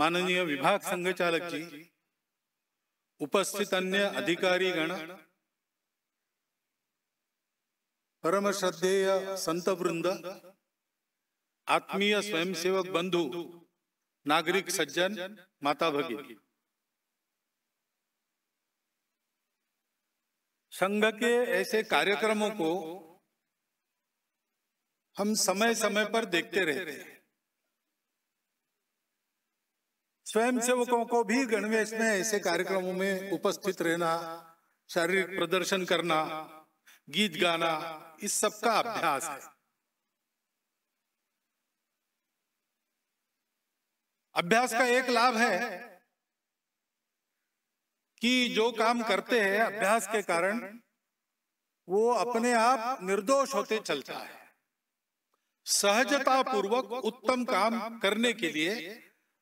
माननीय विभाग संघचालक जी उपस्थित अन्य अधिकारी गण परम श्रद्धेय संत वृंद आत्मीय स्वयंसेवक बंधु नागरिक सज्जन माता भगी संघ के ऐसे कार्यक्रमों को हम समय समय पर देखते रहते हैं स्वयंसेवकों को भी गणवेश में ऐसे कार्यक्रमों में उपस्थित रहना शारीरिक प्रदर्शन करना गीत गाना इस सब का अभ्यास है अभ्यास का एक लाभ है कि जो काम करते हैं अभ्यास के कारण वो अपने आप निर्दोष होते चलता है सहजता पूर्वक उत्तम काम करने के लिए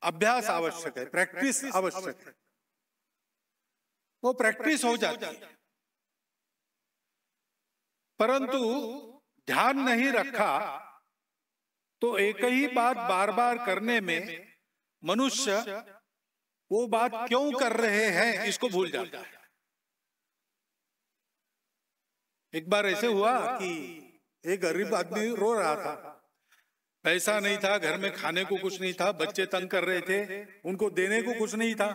अभ्यास आवश्यक है प्रैक्टिस आवश्यक है वो प्रैक्टिस हो जाती है परंतु ध्यान नहीं रखा तो, तो एक ही बात बार बार करने में मनुष्य वो बात क्यों कर रहे हैं इसको भूल जाता है एक बार ऐसे हुआ कि एक गरीब आदमी रो रहा था पैसा नहीं था घर में खाने को कुछ नहीं था बच्चे तंग कर रहे थे उनको देने को कुछ नहीं था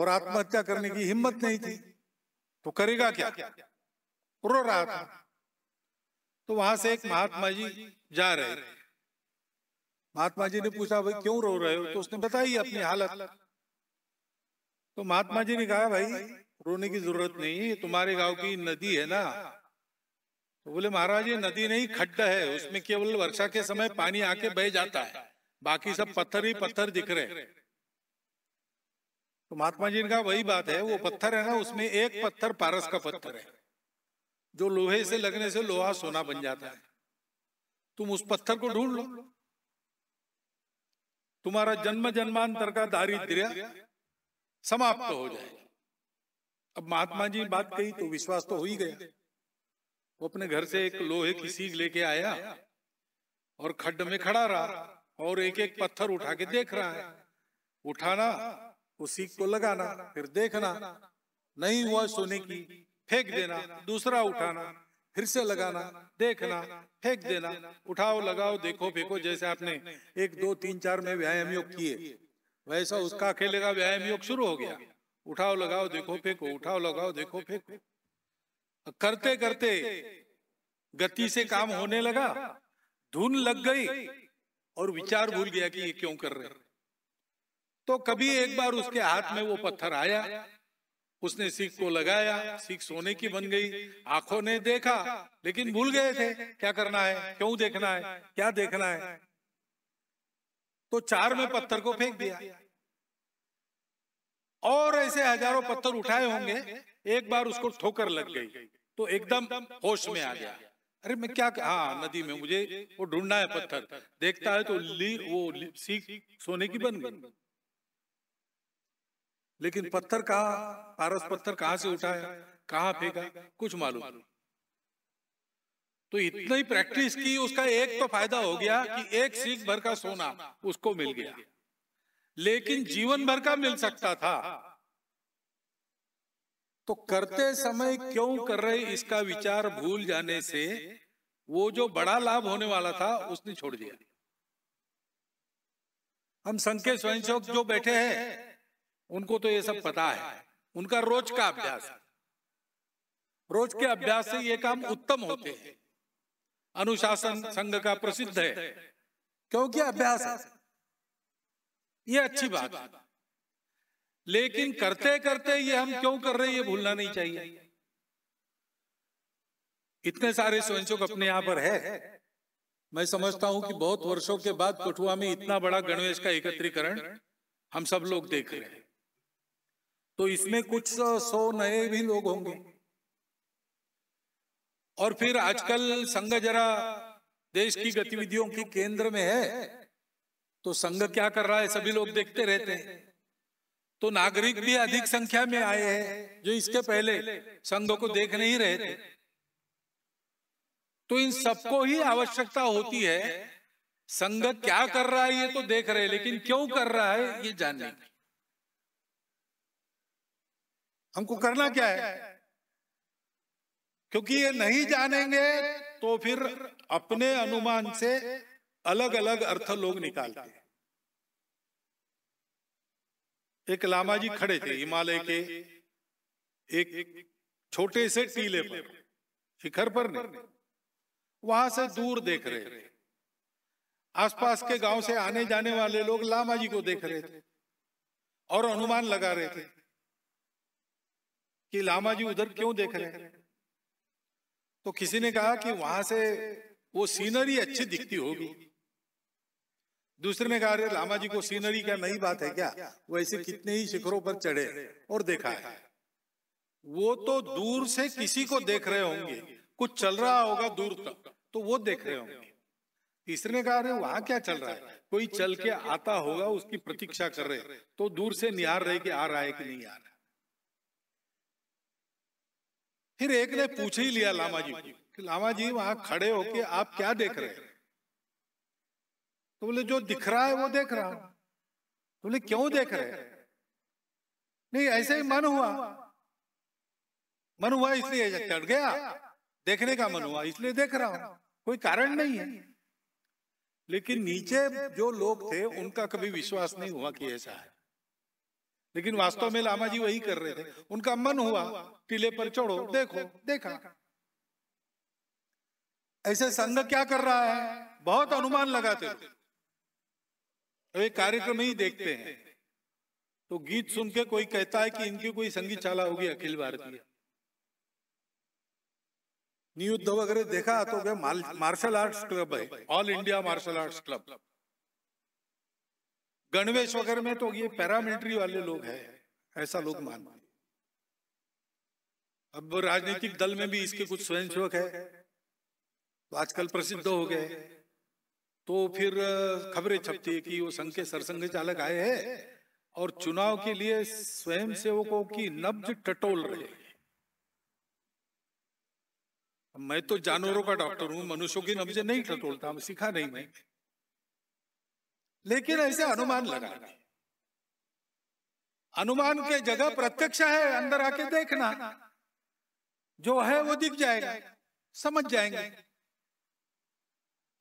और आत्महत्या करने की हिम्मत नहीं थी तो करेगा क्या रो रहा था तो वहां से एक महात्मा जी जा रहे महात्मा जी ने पूछा भाई क्यों रो रहे हो तो, तो उसने बताई अपनी हालत तो महात्मा जी ने कहा भाई रोने की जरूरत नहीं है तुम्हारे गांव की नदी है ना बोले महाराज ये नदी नहीं खड्ड है उसमें केवल वर्षा के समय पानी आके बह जाता है बाकी सब पत्थर ही पत्थर दिख रहे तो महात्मा जी का वही बात है वो पत्थर है ना उसमें एक पत्थर पारस का पत्थर है जो लोहे से लगने से लोहा सोना बन जाता है तुम उस पत्थर को ढूंढ लो तुम्हारा जन्म जन्मांतर का दारिद्र्य समाप्त हो जाए अब महात्मा जी बात कही तो विश्वास तो हो ही गया वो अपने घर से एक लोहे की सीख लेके आया और खड्ड में खड़ा रहा और एक एक पत्थर उठा के देख रहा है उठाना उस सीख को लगाना फिर देखना नहीं हुआ सोने की फेंक देना दूसरा उठाना फिर से लगाना देखना फेंक देना उठाओ लगाओ देखो फेंको जैसे आपने एक दो तीन चार में व्यायाम योग किए वैसा उसका अकेले का व्यायाम योग शुरू हो गया उठाओ लगाओ देखो फेंको उठाओ लगाओ देखो फेंको करते करते गति से काम होने लगा धुन लग गई और विचार भूल गया कि ये क्यों कर रहे तो कभी एक बार उसके हाथ में वो पत्थर आया उसने सिख को लगाया सिख सोने की बन गई आंखों ने देखा लेकिन भूल गए थे क्या करना है क्यों देखना है क्या देखना है तो चार में पत्थर को फेंक दिया और ऐसे हजारों पत्थर उठाए होंगे एक बार उसको ठोकर लग गई तो एकदम होश में आ गया अरे मैं क्या हाँ नदी में मुझे वो ढूंढना है पत्थर देखता है तो ली वो सीख सोने की बन गई लेकिन पत्थर कहा पारस पत्थर कहाँ से उठाया कहा फेंका कुछ मालूम तो इतनी ही प्रैक्टिस की उसका एक तो फायदा हो गया कि एक सीख भर का सोना उसको मिल गया लेकिन जीवन भर का मिल सकता था तो करते समय क्यों कर रहे इसका विचार भूल जाने से वो जो बड़ा लाभ होने वाला था उसने छोड़ दिया हम संघ के स्वयंसेवक जो बैठे हैं उनको तो ये सब पता है उनका रोज का अभ्यास रोज के अभ्यास से ये काम उत्तम होते हैं अनुशासन संघ का प्रसिद्ध है क्योंकि अभ्यास है ये अच्छी बात है लेकिन करते करते ये हम क्यों कर रहे हैं ये भूलना नहीं चाहिए इतने सारे स्वयंसेवक अपने यहां पर है मैं समझता हूं कि बहुत वर्षों के बाद कठुआ में इतना बड़ा गणवेश का एकत्रीकरण हम सब लोग देख रहे हैं तो, तो इसमें कुछ सौ नए भी लोग होंगे और फिर आजकल संघ जरा देश की गतिविधियों के केंद्र में है तो संघ क्या कर रहा है सभी लोग देखते रहते हैं तो नागरिक भी अधिक संख्या में आए हैं जो इसके पहले संघ को देख नहीं रहे थे तो, तो इन सबको ही आवश्यकता होती है संघ क्या कर रहा है तो ये तो देख रहे हैं लेकिन क्यों कर रहा है ये जानने की हमको करना क्या है क्योंकि ये नहीं जानेंगे तो, तो फिर अपने अनुमान से अलग अलग अर्थ लोग निकालते हैं एक लामा जी खड़े थे हिमालय के एक छोटे से टीले पर शिखर पर नहीं वहां से दूर देख रहे थे आसपास के गांव से आने जाने वाले लोग लामा जी को देख रहे थे और अनुमान लगा रहे थे कि लामा जी उधर क्यों देख रहे हैं तो किसी ने कहा कि वहां से वो सीनरी अच्छी दिखती होगी दूसरे ने कहा अरे लामा जी को सीनरी क्या नई बात है क्या वो ऐसे कितने ही शिखरों पर चढ़े और देखा है वो तो दूर से किसी को देख रहे होंगे कुछ चल रहा होगा दूर तक तो वो देख रहे होंगे तीसरे ने कहा अरे वहां क्या चल रहा है कोई चल के आता होगा उसकी प्रतीक्षा कर रहे तो दूर से निहार रहे कि आ रहा है कि नहीं आ रहा फिर एक ने पूछ ही लिया लामा जी कि लामा जी वहां खड़े होके आप क्या देख रहे हैं तो बोले जो दिख रहा है वो देख रहा हूं तो बोले क्यों देख रहे नहीं ऐसे ही मन हुआ मन हुआ इसलिए चढ़ गया देखने का मन हुआ इसलिए देख रहा हूं कोई कारण नहीं है लेकिन नीचे जो लोग थे उनका कभी विश्वास नहीं हुआ कि ऐसा है लेकिन वास्तव में लामा जी वही कर रहे थे उनका मन हुआ टीले पर चढ़ो देखो देखा ऐसे संघ क्या कर रहा है बहुत अनुमान लगाते थे वे तो कार्यक्रम ही देखते हैं तो गीत सुन के कोई कहता है कि इनकी कोई संगीत चाला होगी अखिल भारतीय नियुद्ध वगैरह देखा तो गया मार्शल आर्ट्स क्लब है all India martial arts club गणवेश वगैरह में तो ये पैरामिलिट्री वाले लोग हैं ऐसा लोग मानते अब राजनीतिक दल में भी इसके कुछ स्वयंसेवक है तो आजकल प्रसिद्ध हो गए तो फिर खबरें छपती है कि वो संघ के सरसंघ चालक आए हैं और चुनाव के लिए स्वयं सेवकों की नब्ज टटोल रहे तो मैं तो जानवरों का डॉक्टर हूं मनुष्यों की नब्जे नहीं टटोलता सीखा नहीं मैं लेकिन ऐसे अनुमान लगा अनुमान के जगह प्रत्यक्ष है अंदर आके देखना जो है वो दिख जाएगा समझ जाएंगे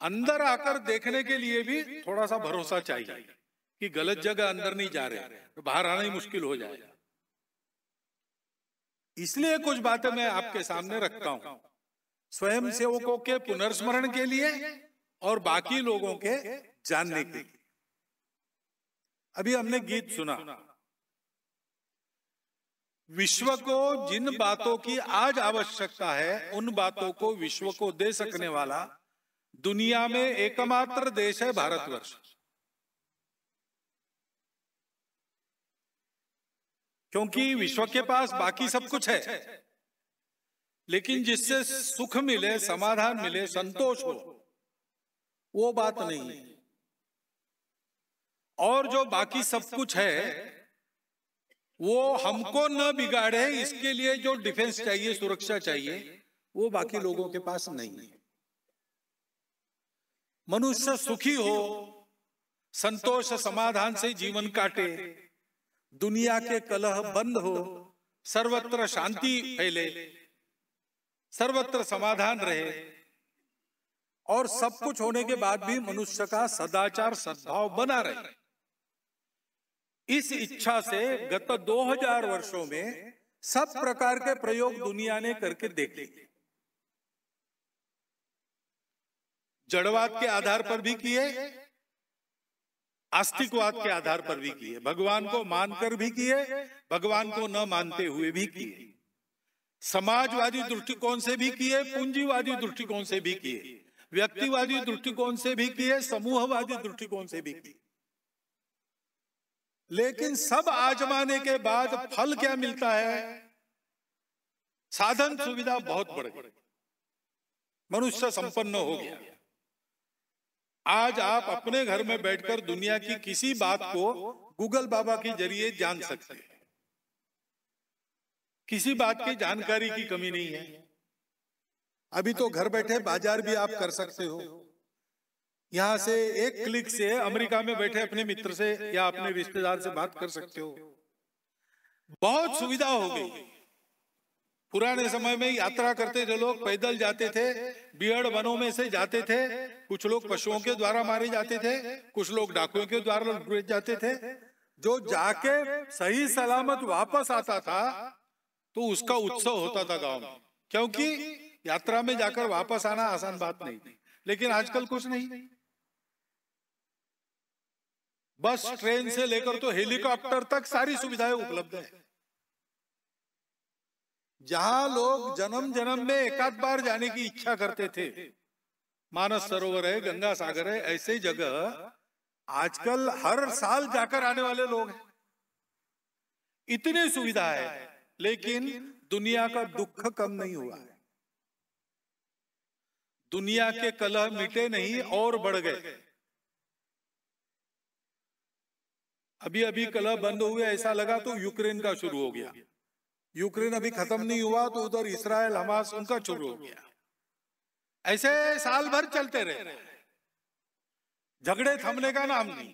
अंदर आकर देखने के लिए भी थोड़ा सा भरोसा चाहिए कि गलत जगह अंदर नहीं जा रहे तो बाहर आना ही मुश्किल हो जाएगा इसलिए कुछ बातें मैं आपके सामने रखता हूं स्वयं सेवकों के पुनर्स्मरण के लिए और बाकी लोगों के जानने के लिए अभी हमने गीत सुना विश्व को जिन बातों की आज आवश्यकता है उन बातों को विश्व को दे सकने वाला दुनिया में एकमात्र देश है भारतवर्ष क्योंकि विश्व के पास बाकी सब कुछ है लेकिन जिससे सुख मिले समाधान मिले संतोष हो वो बात नहीं है और जो बाकी सब कुछ है वो हमको न बिगाड़े इसके लिए जो डिफेंस चाहिए सुरक्षा चाहिए वो बाकी लोगों के पास नहीं है मनुष्य सुखी हो संतोष समाधान से जीवन काटे दुनिया के कलह बंद हो सर्वत्र शांति फैले सर्वत्र समाधान रहे और सब कुछ होने के बाद भी मनुष्य का सदाचार सद्भाव बना रहे इस इच्छा से गत 2000 वर्षों में सब प्रकार के प्रयोग दुनिया ने करके देख लिए जड़वाद के आधार पर भी किए आस्तिकवाद के आधार पर भी किए भगवान को मानकर भी किए भगवान को न मानते हुए भी किए समाजवादी दृष्टिकोण से भी किए पूंजीवादी दृष्टिकोण से भी किए व्यक्तिवादी दृष्टिकोण से भी किए समूहवादी दृष्टिकोण से भी किए लेकिन सब आजमाने के बाद फल क्या मिलता है साधन सुविधा बहुत बढ़ गई मनुष्य संपन्न हो गया आज आप अपने घर में बैठकर दुनिया की किसी बात को गूगल बाबा के जरिए जान सकते हैं किसी बात की जानकारी की कमी नहीं है अभी तो घर बैठे बाजार भी आप कर सकते हो यहां से एक क्लिक से अमेरिका में बैठे अपने मित्र से या अपने रिश्तेदार से बात कर सकते हो बहुत सुविधा हो गई पुराने समय में यात्रा करते थे लोग पैदल जाते थे बियड़ वनों में से जाते थे कुछ लोग पशुओं के द्वारा मारे जाते थे कुछ लोग डाकुओं के द्वारा जाते थे जो जाके सही सलामत वापस आता था तो उसका उत्सव होता था गांव में क्योंकि यात्रा में जाकर वापस आना आसान बात नहीं थी लेकिन आजकल कुछ नहीं बस ट्रेन से लेकर तो हेलीकॉप्टर तक सारी सुविधाएं उपलब्ध है जहां लोग जन्म जन्म में एकाध बार जाने की इच्छा करते थे मानस सरोवर है गंगा सागर है ऐसे जगह आजकल हर साल जाकर आने वाले लोग हैं इतनी सुविधा है लेकिन दुनिया का दुख कम नहीं हुआ है दुनिया के कलह मिटे नहीं और बढ़ गए अभी अभी कलह बंद हुए ऐसा लगा तो यूक्रेन का शुरू हो गया यूक्रेन अभी खत्म नहीं हुआ तो, तो उधर इसराइल हमास उनका शुरू हो गया ऐसे साल भर चलते रहे झगड़े थमने का नाम नहीं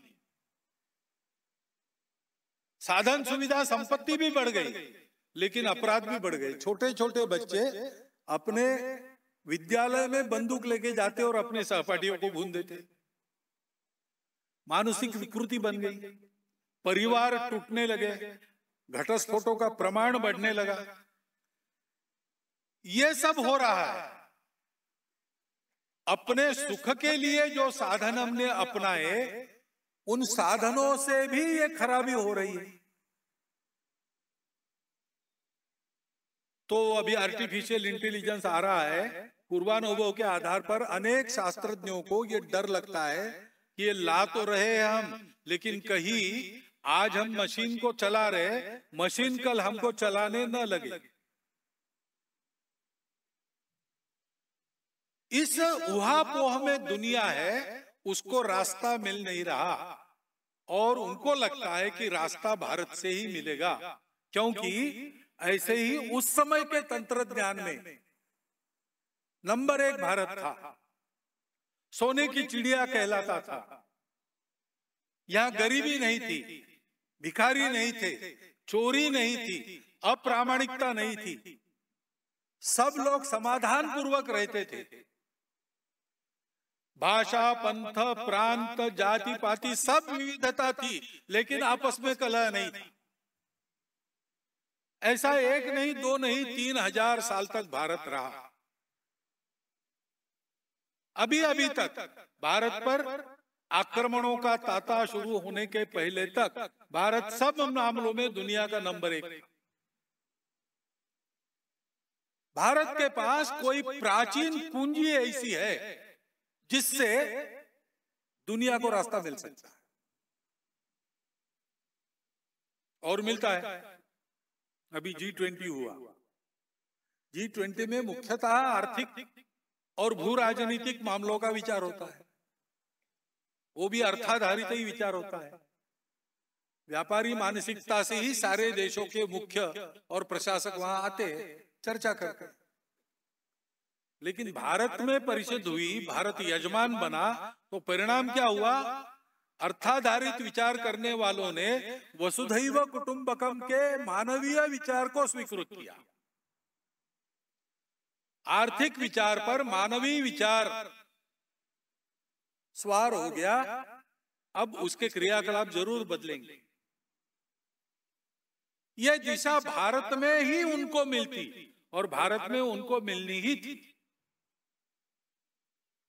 साधन सुविधा संपत्ति भी बढ़ गई लेकिन अपराध भी बढ़ गए छोटे छोटे बच्चे अपने विद्यालय में बंदूक लेके जाते और अपने सहपाठियों को भून देते मानसिक विकृति बन गई परिवार टूटने लगे घटस्फोटों का प्रमाण बढ़ने लगा ये सब हो रहा है अपने सुख के लिए जो साधन हमने अपनाए उन साधनों से भी ये खराबी हो रही है तो, तो अभी आर्टिफिशियल इंटेलिजेंस आ रहा है पूर्वानुभव के आधार पर अनेक शास्त्रज्ञों को ये डर लगता है कि ये ला तो, तो रहे हम लेकिन कहीं आज हम मशीन को चला रहे मशीन कल हमको चलाने न लगे इस उहापोह में दुनिया है उसको रास्ता मिल नहीं रहा और उनको लगता है कि रास्ता भारत से ही मिलेगा क्योंकि ऐसे ही उस समय के तंत्र ज्ञान में नंबर एक भारत था सोने की चिड़िया कहलाता था यहां गरीबी नहीं थी भिखारी नहीं थे चोरी नहीं थी अप्रामाणिकता नहीं थी सब लोग समाधान पूर्वक रहते थे भाषा पंथ प्रांत जाति पाति सब विविधता थी लेकिन आपस में कलह नहीं था ऐसा एक नहीं दो नहीं तीन हजार साल तक भारत रहा अभी अभी तक भारत पर आक्रमणों का ताता शुरू होने के पहले तक भारत सब मामलों में दुनिया का नंबर एक भारत के पास कोई प्राचीन पूंजी ऐसी है जिससे दुनिया को रास्ता मिल सकता है और मिलता है अभी जी ट्वेंटी हुआ जी ट्वेंटी में मुख्यतः आर्थिक और भू राजनीतिक मामलों का विचार होता है वो भी अर्थाधारित ही विचार होता है व्यापारी मानसिकता से ही सारे देशों के मुख्य और प्रशासक वहां आते चर्चा करते लेकिन भारत में परिषद हुई भारत यजमान बना तो परिणाम क्या हुआ अर्थाधारित विचार करने वालों ने वसुधैव कुटुंबकम के मानवीय विचार को स्वीकृत किया आर्थिक विचार पर मानवीय विचार स्वार हो गया अब उसके क्रियाकलाप जरूर बदलेंगे यह दिशा भारत में ही उनको मिलती और भारत में उनको मिलनी ही थी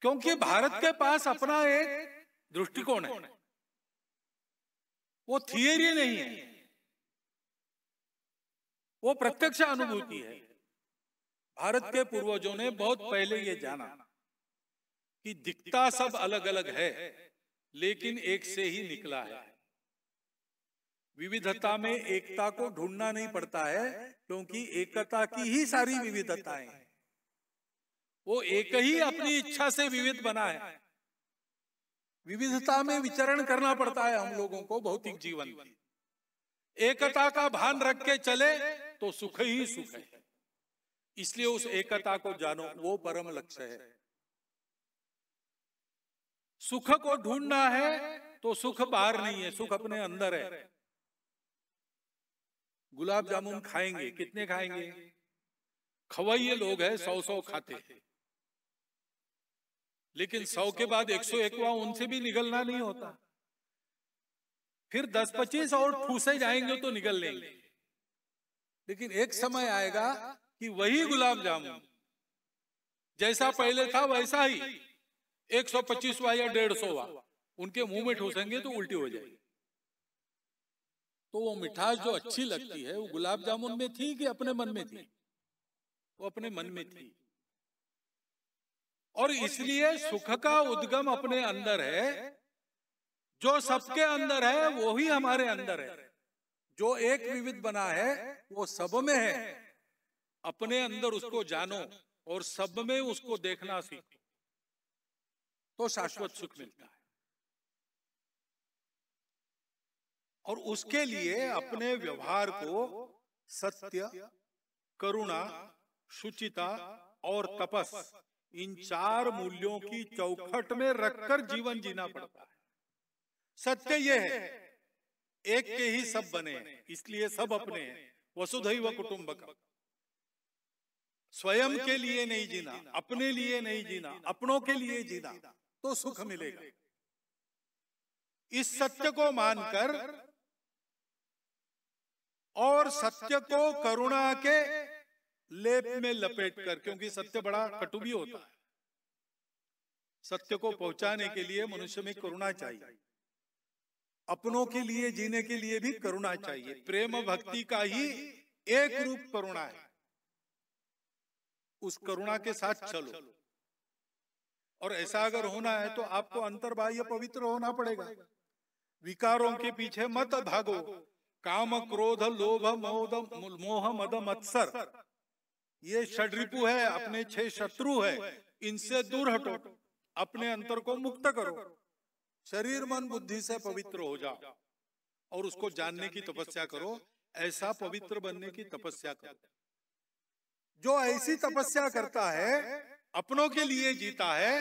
क्योंकि भारत के पास अपना एक दृष्टिकोण है वो थियरी नहीं है वो प्रत्यक्ष अनुभूति है भारत के पूर्वजों ने बहुत पहले ये जाना कि दिखता सब अलग अलग है लेकिन एक से ही निकला है विविधता में एकता को ढूंढना नहीं पड़ता है क्योंकि एकता की ही सारी विविधताएं वो एक ही अपनी इच्छा से विविध बना है विविधता में विचरण करना पड़ता है हम लोगों को भौतिक जीवन में एकता का भान रख के चले तो सुख ही सुख है इसलिए उस एकता को जानो वो परम लक्ष्य है सुख को ढूंढना है तो सुख बाहर नहीं है सुख अपने अंदर है गुलाब जामुन खाएंगे कितने खाएंगे खवाइये लोग हैं सौ सौ खाते लेकिन सौ के बाद एक सौ एकवा उनसे भी निकलना नहीं होता फिर दस पच्चीस और ठूसे जाएंगे तो निकल लेंगे लेकिन एक समय आएगा कि वही गुलाब जामुन जैसा पहले था वैसा ही एक सौ पच्चीसवा या डेढ़ सौवा उनके मुंह में ठोसेंगे तो उल्टी हो जाएगी तो वो मिठास जो अच्छी लगती है वो गुलाब जामुन में थी कि अपने मन में थी वो अपने मन में थी और इसलिए सुख का उद्गम अपने अंदर है जो सबके अंदर है वो ही हमारे अंदर है जो एक विविध बना है वो सब में है अपने अंदर उसको जानो और सब में उसको देखना सीखो तो शाश्वत सुख मिलता है और उसके लिए अपने व्यवहार को सत्य करुणा शुचिता और तपस इन चार मूल्यों की चौखट में रखकर जीवन जीना पड़ता है सत्य यह है एक के ही सब बने इसलिए सब अपने हैं वसुधैव कुटुंब स्वयं के लिए नहीं जीना अपने लिए नहीं जीना अपनों के लिए जीना तो सुख तो मिलेगा इस सत्य को मानकर और सत्य को करुणा के लेप में लपेट कर क्योंकि सत्य बड़ा कटु भी होता है सत्य को पहुंचाने के लिए मनुष्य में करुणा चाहिए अपनों के लिए जीने के लिए भी करुणा चाहिए प्रेम भक्ति का ही एक रूप करुणा है उस करुणा के साथ चलो और ऐसा अगर होना है तो, तो आपको अंतर्बाह्य पवित्र होना पड़ेगा विकारों के पीछे मत भागो काम क्रोध लोभ मोह मद मत्सर ये षडरिपु है अपने छह शत्रु है इनसे दूर हटो अपने अंतर को मुक्त करो शरीर मन बुद्धि से पवित्र हो जाओ और उसको जानने की तपस्या करो ऐसा पवित्र बनने की तपस्या करो जो ऐसी तपस्या करता है अपनों के लिए जीता है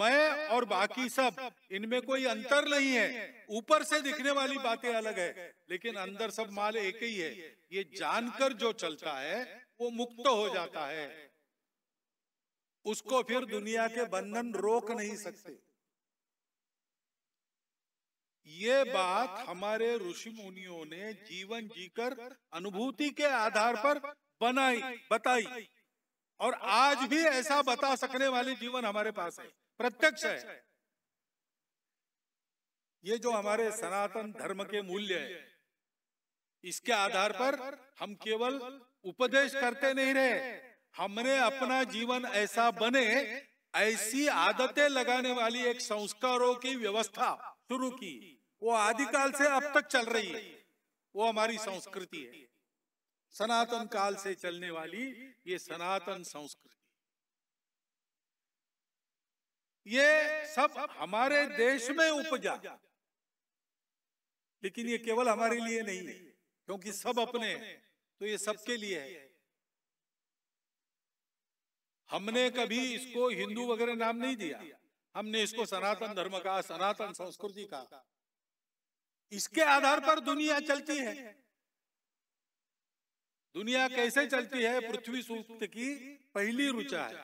मैं और बाकी सब इनमें कोई अंतर नहीं है ऊपर से दिखने वाली बातें अलग है लेकिन अंदर सब माल एक ही है ये जानकर जो चलता है वो मुक्त हो जाता है उसको फिर दुनिया के बंधन रोक नहीं सकते ये बात हमारे ऋषि मुनियों ने जीवन जीकर अनुभूति के आधार पर बनाई बताई और आज भी ऐसा बता सकने वाली जीवन हमारे पास है प्रत्यक्ष है ये जो हमारे सनातन धर्म के मूल्य है इसके आधार पर हम केवल उपदेश करते नहीं रहे हमने अपना जीवन ऐसा बने ऐसी आदतें लगाने वाली एक संस्कारों की व्यवस्था शुरू की वो आदिकाल से अब तक चल रही है वो हमारी संस्कृति है सनातन काल से चलने वाली ये सनातन संस्कृति ये सब हमारे देश में उपजा लेकिन ये केवल हमारे लिए नहीं है क्योंकि सब अपने तो ये सबके लिए है हमने कभी इसको हिंदू वगैरह नाम नहीं दिया हमने इसको सनातन धर्म का सनातन संस्कृति का इसके आधार पर दुनिया चलती है दुनिया कैसे चलती है पृथ्वी सूक्त की पहली रुचा है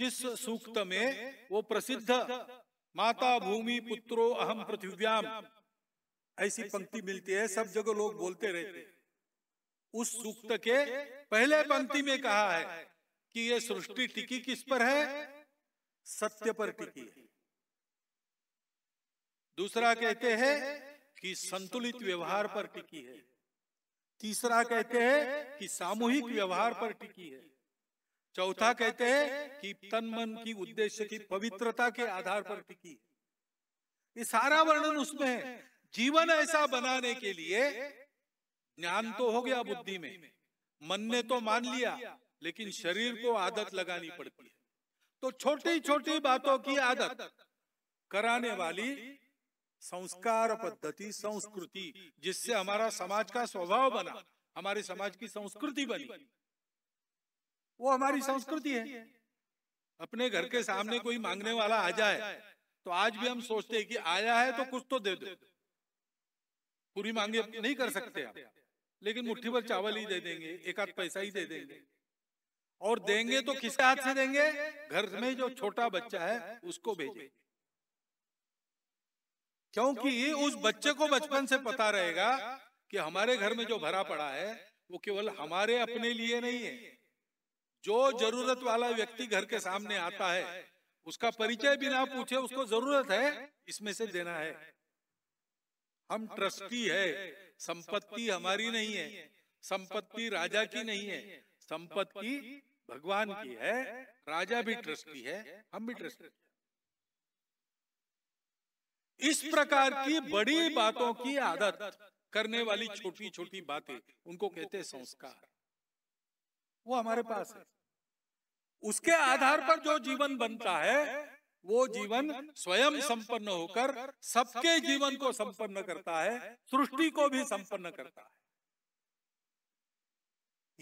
जिस सूक्त में वो प्रसिद्ध माता भूमि पुत्रो अहम पृथ्व्याम ऐसी पंक्ति मिलती है सब जगह लोग बोलते रहते उस सूक्त के पहले पंक्ति में कहा है कि यह सृष्टि टिकी किस पर है सत्य पर टिकी है दूसरा कहते हैं कि संतुलित व्यवहार पर टिकी है तीसरा कहते हैं कि सामूहिक व्यवहार पर टिकी है चौथा कहते हैं कि तन मन की उद्देश्य की पवित्रता के आधार पर टिकी है ये सारा वर्णन उसमें है जीवन ऐसा बनाने के लिए ज्ञान तो हो गया बुद्धि में मन ने तो मान लिया लेकिन शरीर को आदत लगानी पड़ती है तो छोटी छोटी बातों की आदत कराने वाली संस्कार पद्धति संस्कृति जिससे हमारा समाज का स्वभाव बना हमारे समाज की संस्कृति बनी वो हमारी संस्कृति है अपने घर के सामने कोई मांगने वाला आ जाए तो आज भी हम सोचते हैं कि आया है तो कुछ तो दे दो पूरी मांगे नहीं कर सकते आप लेकिन मुट्ठी भर चावल ही दे देंगे एक आध पैसा ही दे देंगे और देंगे तो किसके हाथ से देंगे घर में जो छोटा बच्चा है उसको भेजेंगे क्योंकि उस बच्चे को बचपन से पता रहेगा कि हमारे घर में जो भरा पड़ा है वो केवल हमारे अपने लिए नहीं है जो जरूरत वाला व्यक्ति घर के सामने आता है उसका परिचय बिना पूछे उसको जरूरत है इसमें से देना है हम ट्रस्टी है संपत्ति हमारी नहीं है संपत्ति राजा की नहीं है संपत्ति भगवान की है राजा भी ट्रस्टी है हम भी ट्रस्टी इस प्रकार की बड़ी बातों की आदत करने वाली छोटी छोटी बातें उनको कहते संस्कार वो हमारे पास है उसके आधार पर जो जीवन बनता है वो जीवन स्वयं संपन्न होकर सबके जीवन को संपन्न करता है सृष्टि को भी संपन्न करता है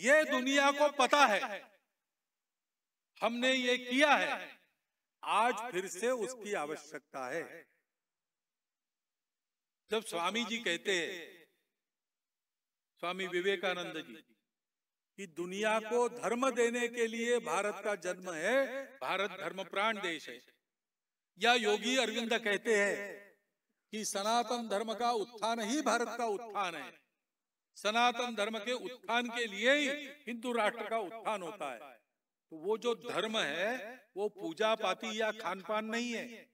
ये दुनिया को पता है हमने ये किया है आज फिर से उसकी आवश्यकता है जब तो स्वामी जी कहते हैं स्वामी विवेकानंद जी कि दुनिया को धर्म देने के लिए भारत का जन्म है भारत धर्म प्राण देश है या योगी अरविंद कहते हैं कि सनातन धर्म का उत्थान ही भारत का उत्थान है सनातन धर्म के उत्थान के लिए ही हिंदू राष्ट्र का उत्थान होता है तो वो जो धर्म है वो पूजा पाती या खान पान नहीं है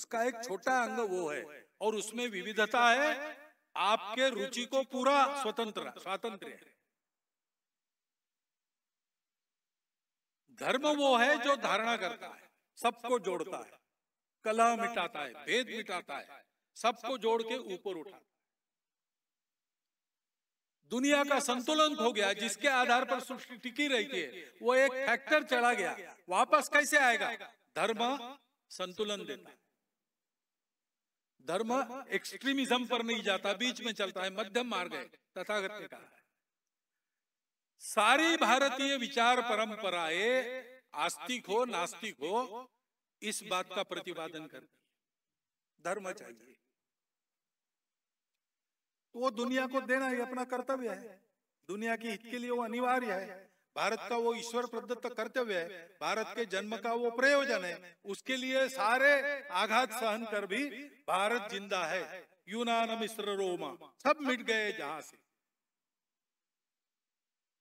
उसका एक छोटा अंग वो है और उसमें विविधता है आपके रुचि को पूरा स्वतंत्र स्वातंत्र धर्म वो है जो धारणा करता है सबको जोड़ता है कला मिटाता है भेद मिटाता है सबको जोड़ के ऊपर उठाता दुनिया का संतुलन हो गया जिसके आधार पर सृष्टि टिकी रहती है वो एक फैक्टर चला गया वापस कैसे आएगा धर्म संतुलन देता है धर्म एक्सट्रीमिज्म पर नहीं जाता बीच में चलता है मध्यम मार्ग है तथागत ने कहा है सारी भारतीय विचार परंपराएं आस्तिक हो नास्तिक हो इस बात का प्रतिपादन करती धर्म चाहिए तो वो दुनिया को देना ही अपना कर्तव्य है दुनिया के हित के लिए वो अनिवार्य है भारत का वो ईश्वर प्रदत्त कर्तव्य है भारत के जन्म का वो प्रयोजन है उसके लिए सारे आघात सहन कर भी भारत जिंदा है यूनान मिश्र रोमा सब मिट गए जहां से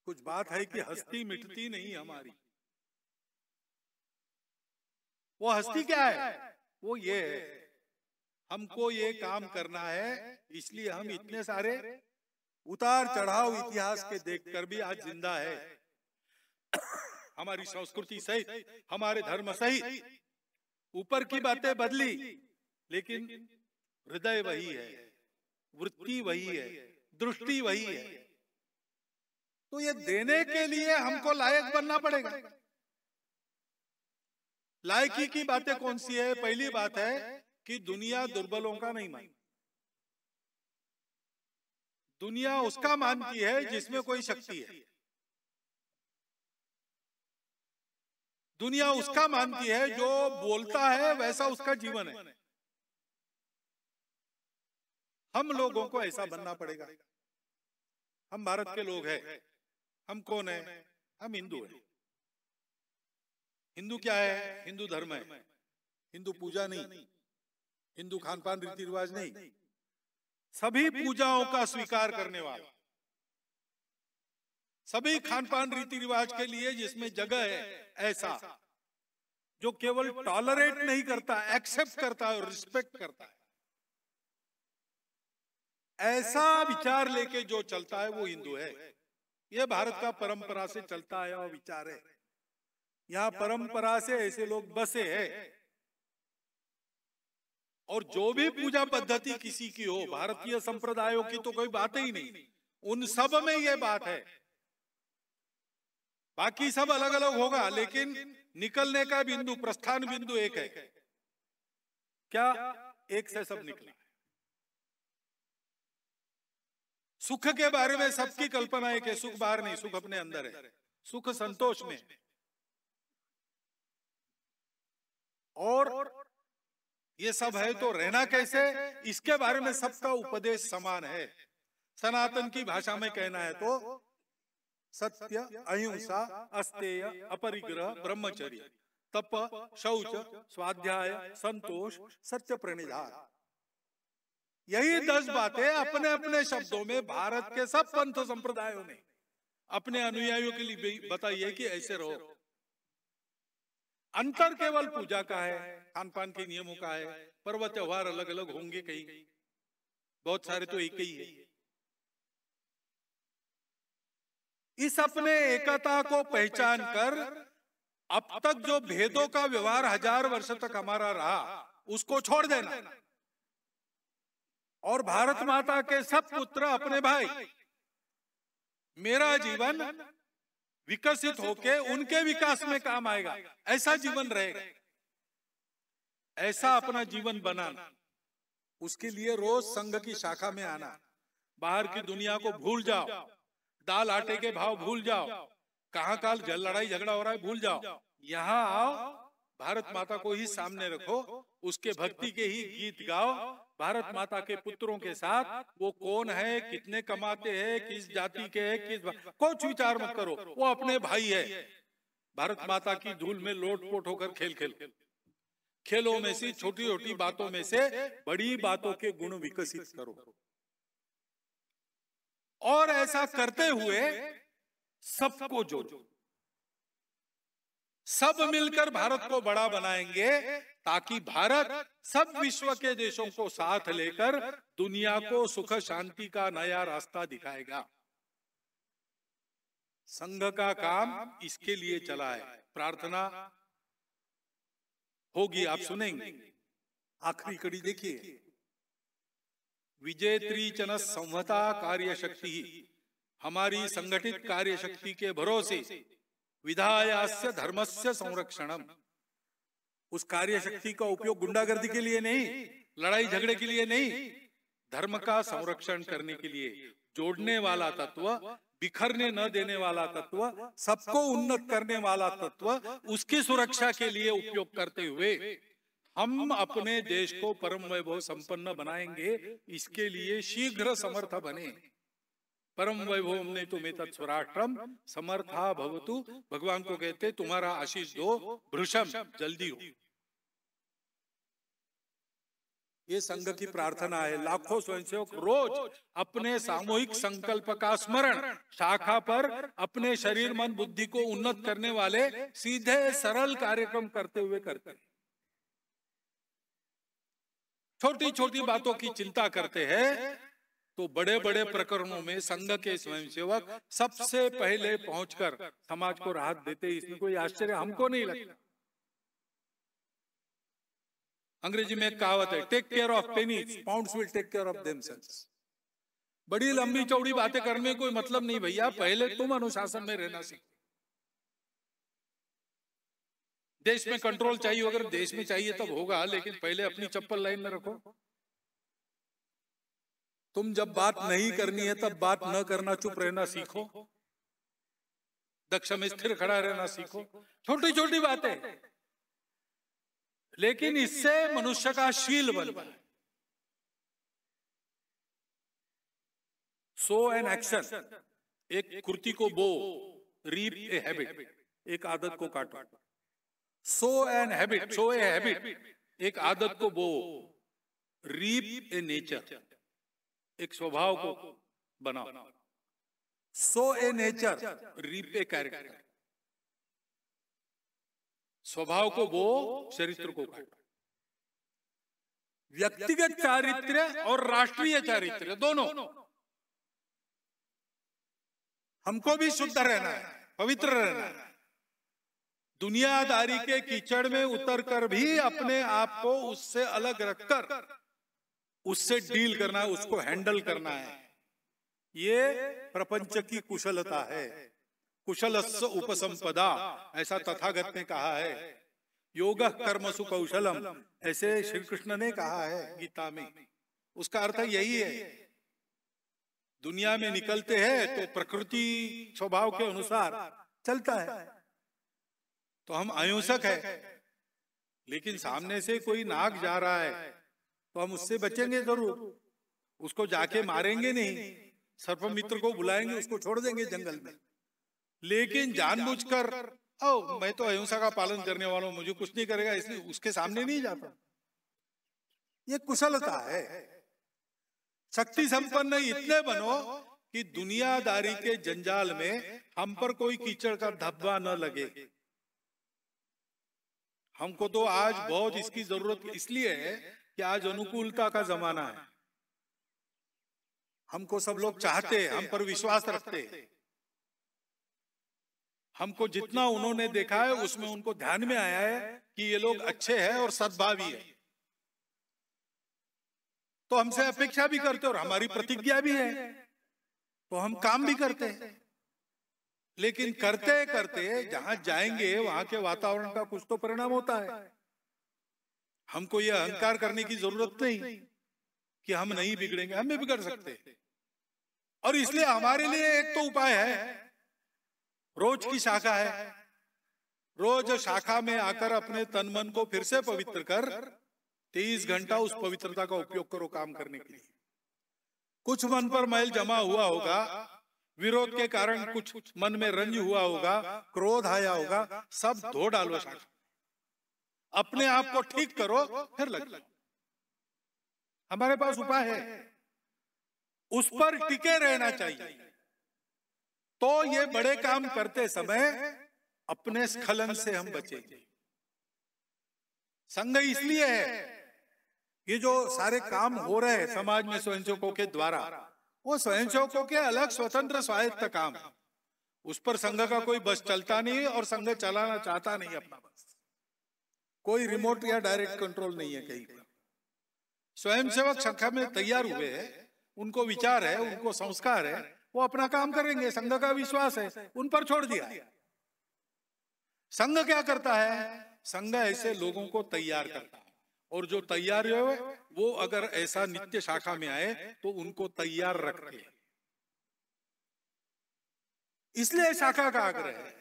कुछ बात है कि हस्ती मिटती नहीं हमारी वो हस्ती क्या है वो ये है हमको ये काम करना है इसलिए हम इतने सारे उतार चढ़ाव इतिहास के देखकर भी आज जिंदा है हमारी संस्कृति सही हमारे धर्म सही ऊपर की बातें बदली लेकिन हृदय वही है वृत्ति वही है दृष्टि वही है तो ये देने के लिए हमको लायक बनना पड़ेगा लायकी की बातें कौन सी है पहली बात है कि दुनिया दुर्बलों का नहीं मानती दुनिया उसका मानती है जिसमें कोई शक्ति है दुनिया उसका मानती है जो बोलता है वैसा उसका जीवन है हम लोगों को ऐसा बनना पड़ेगा हम भारत के लोग हैं हम कौन है हम हिंदू हैं हिंदू क्या है हिंदू धर्म है हिंदू पूजा नहीं हिंदू खान पान रीति रिवाज नहीं सभी पूजाओं का स्वीकार करने वाला सभी खान पान रीति रिवाज के लिए जिसमें जगह है ऐसा जो केवल टॉलरेट नहीं करता एक्सेप्ट करता है और रिस्पेक्ट करता है ऐसा विचार लेके जो चलता है वो हिंदू है ये भारत का परंपरा से चलता आया और विचार है यहां परंपरा से ऐसे लोग बसे हैं और जो भी पूजा पद्धति किसी की हो भारतीय संप्रदायों की तो कोई तो बात ही नहीं उन सब में यह बात है बाकी सब अलग अलग होगा लेकिन निकलने का बिंदु प्रस्थान बिंदु एक है क्या एक से सब निकला सुख के बारे में सबकी कल्पना है कि सुख बाहर नहीं सुख अपने अंदर है सुख संतोष में और ये सब तो है तो रहना कैसे इसके बारे में सबका उपदेश समान है सनातन की भाषा में कहना है तो, तो सत्य अहिंसा अस्तेय अपरिग्रह ब्रह्मचर्य तप शौच स्वाध्याय संतोष सत्य प्रणिधान यही दस बातें अपने अपने शब्दों में भारत के सब पंथ संप्रदायों ने अपने अनुयायियों के लिए बताइए कि ऐसे रहो अंतर केवल पूजा का है खान पान के नियमों का है पर्व त्योहार अलग अलग होंगे कहीं बहुत सारे तो एक तो ही है इस अपने एकता को पहचान कर अब तक जो भेदों का व्यवहार हजार वर्ष तक हमारा रहा उसको छोड़ देना और भारत माता के सब पुत्र अपने भाई मेरा जीवन विकसित होके उनके विकास में काम आएगा ऐसा जीवन रहेगा ऐसा अपना जीवन बनाना उसके लिए रोज संघ की शाखा में आना बाहर की दुनिया को भूल जाओ दाल आटे के भाव भूल जाओ कहां काल जल लड़ाई झगड़ा हो रहा है भूल जाओ यहाँ आओ भारत माता को ही सामने रखो उसके भक्ति के ही गीत गाओ भारत माता के पुत्रों के साथ वो कौन है कितने कमाते हैं किस जाति के है किस कुछ विचार मत करो वो अपने भाई है भारत माता की धूल में लोट पोट होकर खेल खेलो खेलों में से छोटी छोटी बातों में से बड़ी बातों के गुण विकसित करो और ऐसा करते हुए सबको जो सब मिलकर भारत को बड़ा बनाएंगे ताकि भारत सब विश्व के देशों को साथ लेकर दुनिया को सुख शांति का नया रास्ता दिखाएगा संघ का काम इसके लिए चला है प्रार्थना होगी आप सुनेंगे आखिरी कड़ी देखिए विजय त्रिचन संहता कार्य शक्ति हमारी संगठित कार्य शक्ति के भरोसे विधायास्य धर्मस्य संरक्षणम उस कार्य शक्ति का उपयोग गुंडागर्दी के लिए नहीं लड़ाई झगड़े के लिए नहीं धर्म का संरक्षण करने के लिए जोड़ने वाला तत्व बिखरने न देने वाला तत्व सबको उन्नत करने वाला तत्व उसकी सुरक्षा के लिए उपयोग करते हुए हम अपने देश को परम वैभव संपन्न बनाएंगे इसके लिए शीघ्र समर्थ बने परम वैभव ने तुम्हें तत्वराष्ट्रम समर्था भवतु भगवान को कहते तुम्हारा आशीष दो भ्रषम जल्दी हो ये संघ की प्रार्थना है लाखों स्वयंसेवक रोज अपने सामूहिक संकल्प का स्मरण शाखा पर अपने शरीर मन बुद्धि को उन्नत करने वाले सीधे सरल कार्यक्रम करते हुए करते हैं छोटी छोटी बातों की चिंता करते हैं तो बड़े बड़े प्रकरणों में संघ के स्वयंसेवक सबसे पहले पहुंचकर समाज को राहत देते इसमें कोई आश्चर्य हमको नहीं लगता अंग्रेजी में एक कहावत है take care of pennies pounds will take care of themselves बड़ी लंबी चौड़ी बातें करने कोई मतलब नहीं मतलब भैया पहले तुम अनुशासन में रहना सीखो देश में कंट्रोल चाहिए अगर देश में चाहिए तब तो होगा लेकिन पहले अपनी चप्पल लाइन में रखो तुम जब बात नहीं करनी है तब बात न करना चुप रहना सीखो दक्षम स्थिर खड़ा रहना सीखो छोटी छोटी बातें लेकिन इससे मनुष्य का शील बन सो एन एक्शन एक कुर्ती को बो रीप ए हैबिट एक आदत को काटो sow an habit sow a habit एक आदत को बो रीप ए नेचर एक स्वभाव को बनाओ sow a nature reap a character स्वभाव को बो चरित्र को व्यक्तिगत चारित्र और राष्ट्रीय चारित्र दोनों हमको भी शुद्ध रहना है पवित्र रहना है दुनियादारी के कीचड़ में उतर कर भी अपने आप को उससे अलग रखकर उससे डील करना है उसको हैंडल करना है ये प्रपंच की कुशलता है कुशल उपसंपदा ऐसा तथागत ने कहा है योग कर्म सुकौशलम ऐसे श्री कृष्ण ने कहा है गीता में उसका अर्थ यही है दुनिया में निकलते हैं तो प्रकृति स्वभाव के अनुसार चलता है तो हम अहिंसक है लेकिन सामने से कोई नाग जा रहा है तो हम तो उससे बचेंगे जरूर उसको जाके मारेंगे नहीं सर्प मित्र को बुलाएंगे उसको छोड़ देंगे जंगल में लेकिन जानबूझकर ओ तो मैं तो अहिंसा का पालन करने वाला हूं मुझे कुछ नहीं करेगा इसलिए उसके सामने नहीं जाता ये कुशलता है शक्ति संपन्न इतने बनो कि दुनियादारी के जंजाल में हम पर कोई कीचड़ का धब्बा न लगे हमको तो आज बहुत इसकी जरूरत इसलिए है कि आज अनुकूलता का जमाना है हमको सब लोग चाहते हैं हम पर विश्वास रखते हैं हमको जितना उन्होंने देखा है उसमें उनको ध्यान में आया है कि ये लोग अच्छे हैं और सद्भावी है तो हमसे अपेक्षा भी करते और हमारी प्रतिज्ञा भी है तो हम काम भी करते हैं लेकिन करते करते जहां जाएंगे वहां के वातावरण का कुछ तो परिणाम होता है हमको यह अहंकार करने की जरूरत नहीं कि हम नहीं बिगड़ेंगे हम भी बिगड़ सकते और इसलिए हमारे लिए एक तो, तो उपाय है रोज की शाखा है रोज शाखा में आकर अपने तन मन को फिर से पवित्र कर तेईस घंटा उस पवित्रता का उपयोग करो काम करने के लिए कुछ मन पर मैल जमा हुआ होगा विरोध के कारण कुछ मन में रंज हुआ होगा क्रोध आया होगा सब धो डालो अपने आप को ठीक करो फिर लग हमारे पास उपाय है उस पर टिके रहना चाहिए तो, तो ये बड़े काम करते समय अपने स्खलन से हम बचेंगे संघ इसलिए है ये जो सारे काम हो रहे हैं समाज में स्वयंसेवकों के द्वारा वो सेवकों के अलग स्वतंत्र स्वायत्त काम उस पर संघ का कोई बस चलता नहीं है और संघ चलाना चाहता नहीं अपना बस कोई रिमोट या डायरेक्ट कंट्रोल नहीं है कहीं पर स्वयंसेवक संख्या में तैयार हुए है उनको विचार है उनको संस्कार है वो अपना काम करेंगे संघ का विश्वास है उन पर छोड़ दिया संघ क्या करता है संघ ऐसे लोगों को तैयार करता है और जो तैयार है वो अगर ऐसा नित्य शाखा में आए तो उनको तैयार रखते इसलिए शाखा का आग्रह है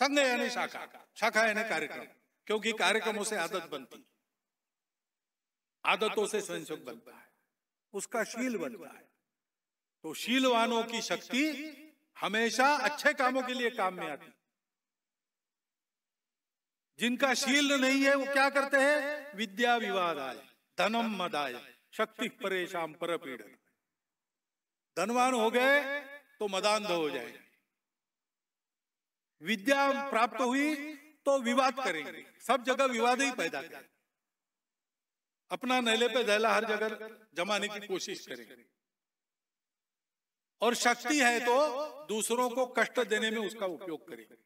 संघ यानी शाखा शाखा यानी कार्यक्रम क्योंकि कार्यक्रमों से आदत बनती है आदतों से संयोग बनता है उसका शील बनता है तो शीलवानों की शक्ति हमेशा अच्छे कामों के लिए काम में आती है जिनका शील नहीं है वो क्या करते हैं विद्या विवाद आय धनम मद आय शक्ति परेशान पर पीड़न धनवान हो गए तो मदान हो जाए विद्या प्राप्त हुई तो विवाद करेंगे सब जगह विवाद ही पैदा करेंगे अपना नैले पे दहला हर जगह जमाने की कोशिश करेंगे और शक्ति है तो दूसरों को कष्ट देने में उसका उपयोग करेंगे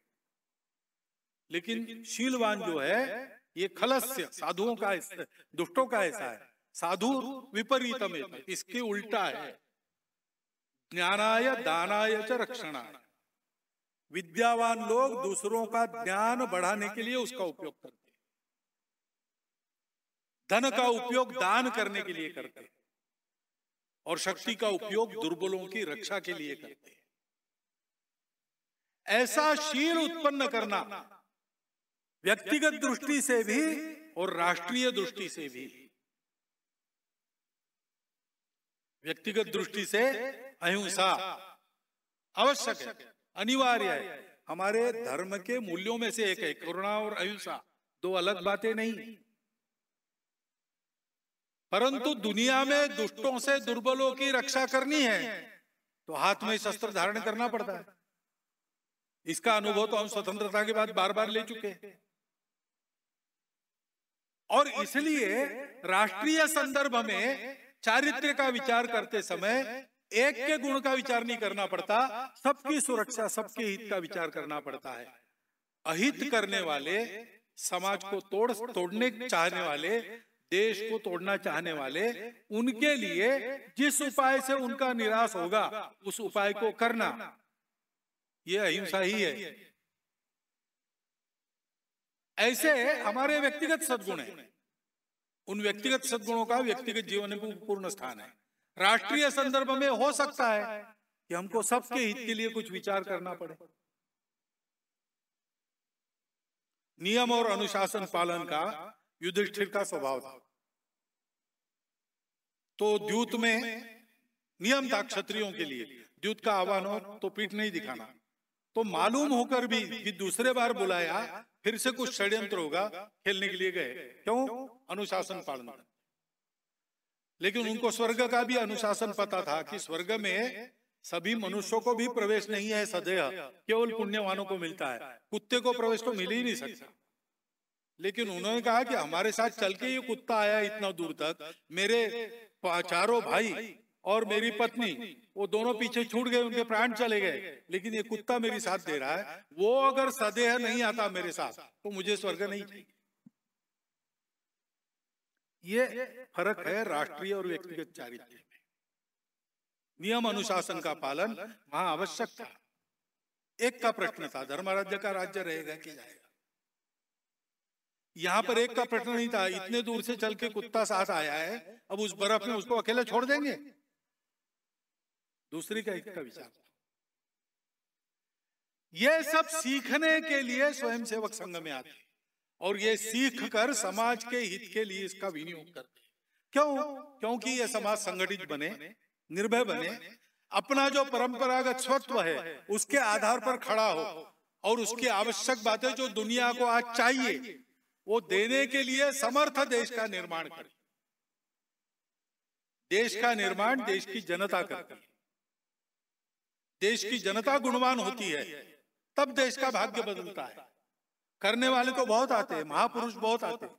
लेकिन शीलवान जो है ये खलस्य साधुओं का दुष्टों का ऐसा है साधु विपरीतम इसके उल्टा है ज्ञानाय दानाय च रक्षणा विद्यावान लोग दूसरों का ज्ञान बढ़ाने के लिए उसका उपयोग करते धन का उपयोग दान करने के लिए करते और शक्ति का उपयोग दुर्बलों की रक्षा के लिए करते ऐसा शील उत्पन्न करना व्यक्तिगत दृष्टि से भी और राष्ट्रीय दृष्टि से भी व्यक्तिगत दृष्टि से अहिंसा आवश्यक है अनिवार्य है हमारे धर्म के मूल्यों में से एक है करुणा और अहिंसा दो अलग बातें नहीं परंतु दुनिया में दुष्टों से दुर्बलों की रक्षा करनी है तो हाथ में शस्त्र धारण करना पड़ता है इसका अनुभव तो, तो हम स्वतंत्रता के बाद बार बार ले चुके हैं और इसलिए राष्ट्रीय संदर्भ में चारित्र का विचार करते समय एक के गुण का विचार नहीं करना पड़ता सबकी सुरक्षा सबके हित का विचार करना पड़ता है अहित करने वाले समाज को तोड़ तोड़ने चाहने वाले देश को तोड़ना चाहने वाले उनके लिए जिस उपाय से उनका निराश होगा उस उपाय को करना यह अहिंसा ही है ऐसे हमारे व्यक्तिगत सद्गुण है उन व्यक्तिगत सद्गुणों का व्यक्तिगत जीवन में पूर्ण स्थान है राष्ट्रीय संदर्भ में हो सकता है कि हमको सबके हित के लिए कुछ विचार करना पड़े नियम और अनुशासन पालन का युधिष्ठिर का स्वभाव था तो, तो द्यूत में नियम था क्षत्रियों के लिए द्यूत का आह्वान हो तो पीठ नहीं दिखाना तो, तो मालूम होकर भी कि दूसरे बार बुलाया फिर से कुछ षड्यंत्र होगा खेलने के लिए गए क्यों अनुशासन पालन लेकिन उनको स्वर्ग का भी अनुशासन पता था कि स्वर्ग में सभी मनुष्यों को भी प्रवेश नहीं है सदैव केवल पुण्यवानों को मिलता है कुत्ते को प्रवेश तो, तो मिल ही नहीं सकता लेकिन उन्होंने कहा कि हमारे साथ चल के ये कुत्ता आया इतना दूर तक मेरे चारों भाई और मेरी पत्नी वो दोनों पीछे छूट गए उनके प्राण चले गए लेकिन ये कुत्ता मेरी साथ दे रहा है वो अगर सदेह नहीं आता मेरे साथ तो मुझे स्वर्ग नहीं चाहिए ये फर्क है राष्ट्रीय और व्यक्तिगत चारित्र में नियम अनुशासन का पालन वहां आवश्यक था एक का प्रश्न था धर्मराज्य का राज्य रहेगा कि जाएगा यहाँ पर एक का प्रश्न नहीं था इतने दूर से चल के कुत्ता साथ आया है अब उस बर्फ में उसको अकेले छोड़ देंगे दूसरी का हित का विचार ये सब सीखने के लिए स्वयं सेवक संघ में आते और ये सीख कर समाज के हित के लिए इसका विनियोग करते क्यों क्योंकि ये समाज संगठित बने निर्भय बने अपना जो परंपरागत स्वत्व है उसके आधार पर खड़ा हो और उसकी आवश्यक बातें जो दुनिया को आज चाहिए वो देने के लिए समर्थ देश का निर्माण करे देश का निर्माण देश की जनता करती है देश की जनता गुणवान होती है तब देश का भाग्य बदलता है करने वाले तो बहुत आते हैं महापुरुष बहुत आते हैं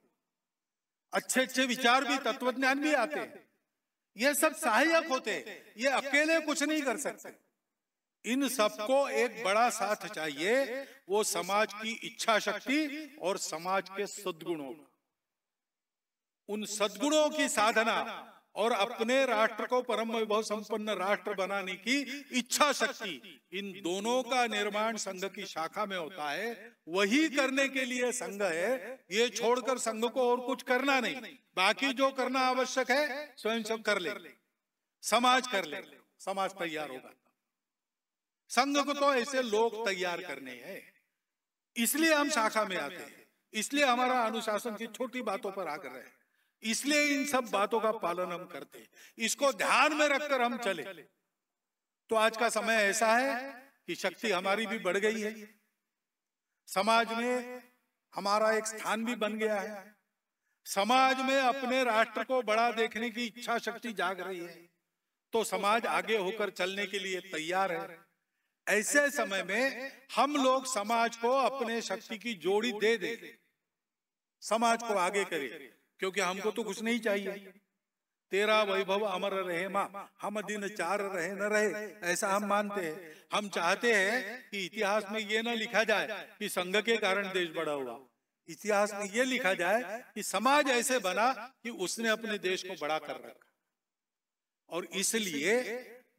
अच्छे अच्छे विचार भी तत्वज्ञान भी आते हैं ये सब सहायक होते हैं ये अकेले कुछ नहीं कर सकते इन सबको एक बड़ा साथ चाहिए वो समाज की इच्छा शक्ति और समाज के सद्गुणों उन सद्गुणों की साधना और अपने राष्ट्र को परम वैभव संपन्न राष्ट्र बनाने की इच्छा शक्ति इन दोनों का निर्माण संघ की शाखा में होता है वही करने के लिए संघ है ये छोड़कर संघ को और कुछ करना नहीं बाकी जो करना आवश्यक है स्वयं सब कर ले समाज कर ले समाज तैयार होगा संघ को तो ऐसे लोग तैयार करने हैं इसलिए हम शाखा में आते हैं इसलिए हमारा अनुशासन की छोटी बातों पर आकर रहे हैं इसलिए इन सब बातों का पालन हम करते इसको ध्यान में रखकर हम चले तो आज का समय ऐसा है कि शक्ति हमारी भी बढ़ गई है समाज में हमारा एक स्थान भी बन गया है समाज में अपने राष्ट्र को बड़ा देखने की इच्छा शक्ति जाग रही है तो, तो समाज आगे होकर चलने के लिए तैयार है ऐसे समय में हम लोग समाज को अपने शक्ति की जोड़ी दे दे समाज को आगे करें क्योंकि हमको तो कुछ नहीं तो चाहिए तेरा वैभव अमर रहे माँ हम दिन चार रहे न रहे ऐसा हम मानते हैं हम चाहते हैं कि इतिहास में ये ना लिखा जाए कि संघ के कारण देश बड़ा हुआ इतिहास में ये लिखा जाए कि समाज ऐसे बना कि उसने अपने देश को बड़ा कर रखा और इसलिए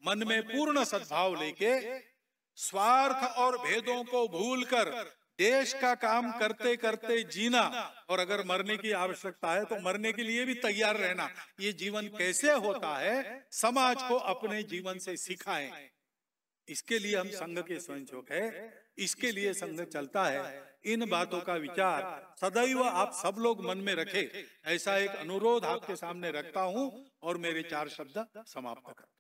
मन में पूर्ण सद्भाव लेके स्वार्थ और भेदों को भूलकर देश का काम करते करते जीना और अगर मरने की आवश्यकता है तो मरने के लिए भी तैयार रहना ये जीवन कैसे होता है समाज को अपने जीवन से सिखाएं इसके लिए हम संघ के स्वयंसेवक है इसके लिए संघ चलता है इन बातों का विचार सदैव आप सब लोग मन में रखें ऐसा एक अनुरोध आपके सामने रखता हूं और मेरे चार शब्द समाप्त करता